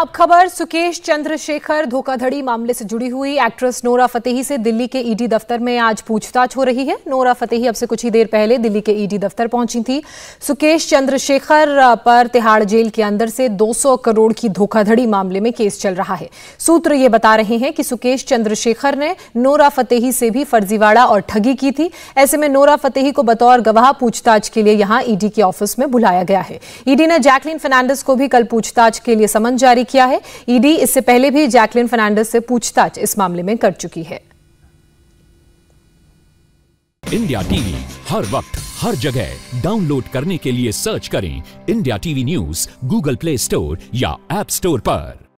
अब खबर सुकेश चंद्रशेखर धोखाधड़ी मामले से जुड़ी हुई एक्ट्रेस नोरा फतेही से दिल्ली के ईडी दफ्तर में आज पूछताछ हो रही है नोरा फतेही अब से कुछ ही देर पहले दिल्ली के ईडी दफ्तर पहुंची थी सुकेश चंद्रशेखर पर तिहाड़ जेल के अंदर से 200 करोड़ की धोखाधड़ी मामले में केस चल रहा है सूत्र ये बता रहे हैं कि सुकेश चंद्रशेखर ने नोरा फतेही से भी फर्जीवाड़ा और ठगी की थी ऐसे में नोरा फतेही को बतौर गवाह पूछताछ के लिए यहां ईडी के ऑफिस में बुलाया गया है ईडी ने जैकलिन फर्नांडिस को भी कल पूछताछ के लिए समन जारी जारी किया है ईडी इससे पहले भी जैकलिन फर्नांडिस से पूछताछ इस मामले में कर चुकी है इंडिया टीवी हर वक्त हर जगह डाउनलोड करने के लिए सर्च करें India TV news Google Play Store या एप स्टोर पर